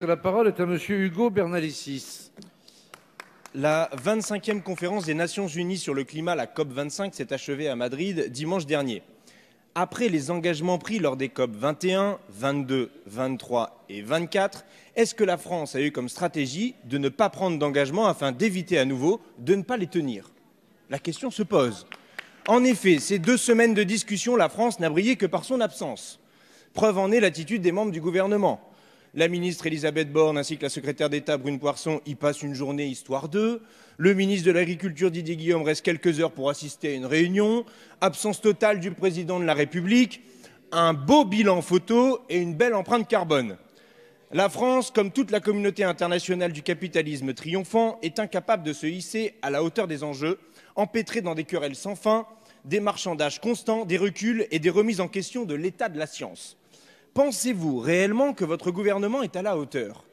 La parole est à Monsieur Hugo Bernalicis. La 25e conférence des Nations Unies sur le climat, la COP25, s'est achevée à Madrid dimanche dernier. Après les engagements pris lors des COP 21, 22, 23 et 24, est-ce que la France a eu comme stratégie de ne pas prendre d'engagement afin d'éviter à nouveau de ne pas les tenir La question se pose. En effet, ces deux semaines de discussion, la France n'a brillé que par son absence. Preuve en est l'attitude des membres du gouvernement. La ministre Elisabeth Borne ainsi que la secrétaire d'État Brune Poisson y passent une journée histoire d'eux. Le ministre de l'Agriculture Didier Guillaume reste quelques heures pour assister à une réunion. Absence totale du président de la République. Un beau bilan photo et une belle empreinte carbone. La France, comme toute la communauté internationale du capitalisme triomphant, est incapable de se hisser à la hauteur des enjeux, empêtrée dans des querelles sans fin, des marchandages constants, des reculs et des remises en question de l'état de la science. Pensez-vous réellement que votre gouvernement est à la hauteur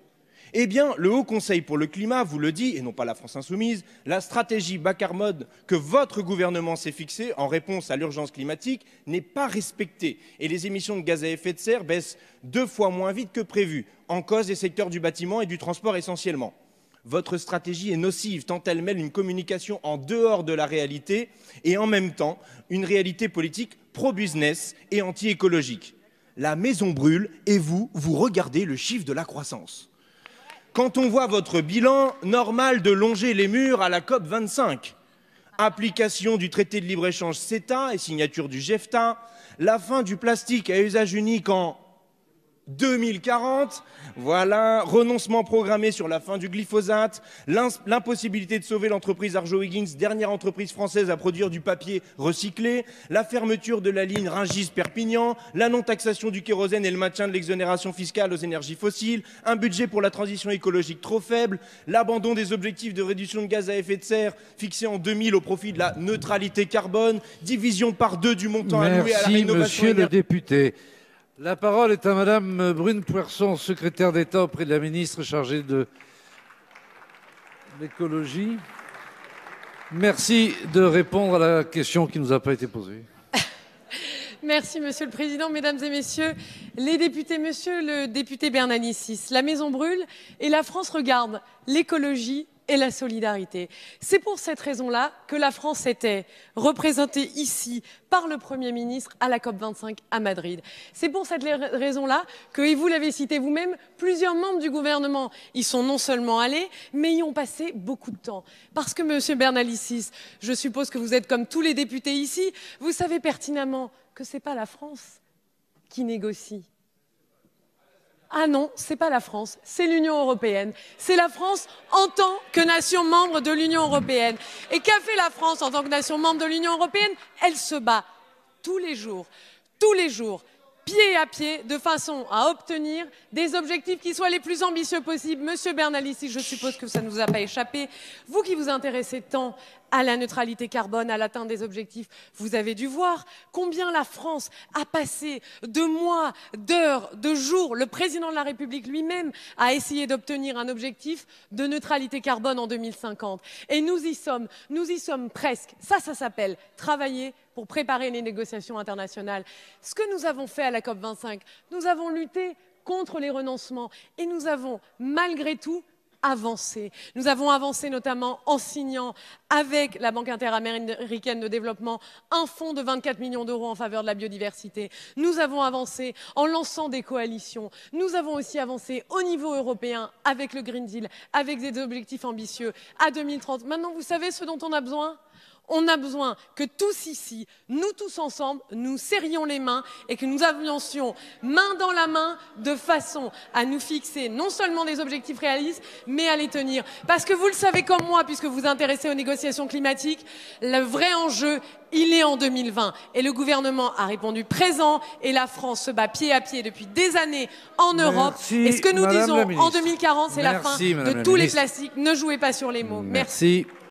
eh bien, le Haut Conseil pour le climat vous le dit, et non pas la France insoumise, la stratégie bas que votre gouvernement s'est fixée en réponse à l'urgence climatique n'est pas respectée. Et les émissions de gaz à effet de serre baissent deux fois moins vite que prévu, en cause des secteurs du bâtiment et du transport essentiellement. Votre stratégie est nocive tant elle mêle une communication en dehors de la réalité et en même temps une réalité politique pro-business et anti-écologique la maison brûle et vous, vous regardez le chiffre de la croissance. Quand on voit votre bilan, normal de longer les murs à la COP 25. Application du traité de libre-échange CETA et signature du GEFTA, la fin du plastique à usage unique en 2040. Voilà, renoncement programmé sur la fin du glyphosate, l'impossibilité de sauver l'entreprise Arjo-Higgins, dernière entreprise française à produire du papier recyclé, la fermeture de la ligne ringis perpignan la non-taxation du kérosène et le maintien de l'exonération fiscale aux énergies fossiles, un budget pour la transition écologique trop faible, l'abandon des objectifs de réduction de gaz à effet de serre fixés en 2000 au profit de la neutralité carbone, division par deux du montant alloué à la rénovation. Monsieur le député. La parole est à Madame Brune Poisson, secrétaire d'État auprès de la ministre chargée de l'écologie. Merci de répondre à la question qui ne nous a pas été posée. Merci, Monsieur le Président, Mesdames et Messieurs les députés, Monsieur le député Bernanicis, La maison brûle et la France regarde l'écologie et la solidarité. C'est pour cette raison-là que la France était représentée ici par le Premier ministre à la COP25 à Madrid. C'est pour cette raison-là que, et vous l'avez cité vous-même, plusieurs membres du gouvernement y sont non seulement allés, mais y ont passé beaucoup de temps. Parce que, Monsieur Bernalicis, je suppose que vous êtes comme tous les députés ici, vous savez pertinemment que ce n'est pas la France qui négocie ah non, n'est pas la France, c'est l'Union européenne. C'est la France en tant que nation membre de l'Union européenne. Et qu'a fait la France en tant que nation membre de l'Union européenne Elle se bat tous les jours, tous les jours, pied à pied, de façon à obtenir des objectifs qui soient les plus ambitieux possibles. Monsieur ici, je suppose que ça ne vous a pas échappé. Vous qui vous intéressez tant à la neutralité carbone, à l'atteinte des objectifs. Vous avez dû voir combien la France a passé de mois, d'heures, de jours, le président de la République lui-même a essayé d'obtenir un objectif de neutralité carbone en 2050. Et nous y sommes, nous y sommes presque. Ça, ça s'appelle travailler pour préparer les négociations internationales. Ce que nous avons fait à la COP25, nous avons lutté contre les renoncements et nous avons malgré tout nous avons avancé notamment en signant avec la Banque interaméricaine de développement un fonds de 24 millions d'euros en faveur de la biodiversité. Nous avons avancé en lançant des coalitions. Nous avons aussi avancé au niveau européen avec le Green Deal, avec des objectifs ambitieux à 2030. Maintenant, vous savez ce dont on a besoin on a besoin que tous ici, nous tous ensemble, nous serrions les mains et que nous avancions main dans la main de façon à nous fixer non seulement des objectifs réalistes, mais à les tenir. Parce que vous le savez comme moi, puisque vous vous intéressez aux négociations climatiques, le vrai enjeu, il est en 2020. Et le gouvernement a répondu présent et la France se bat pied à pied depuis des années en Europe. et ce que nous disons en 2040, c'est la fin de tous les plastiques. Ne jouez pas sur les mots. Merci.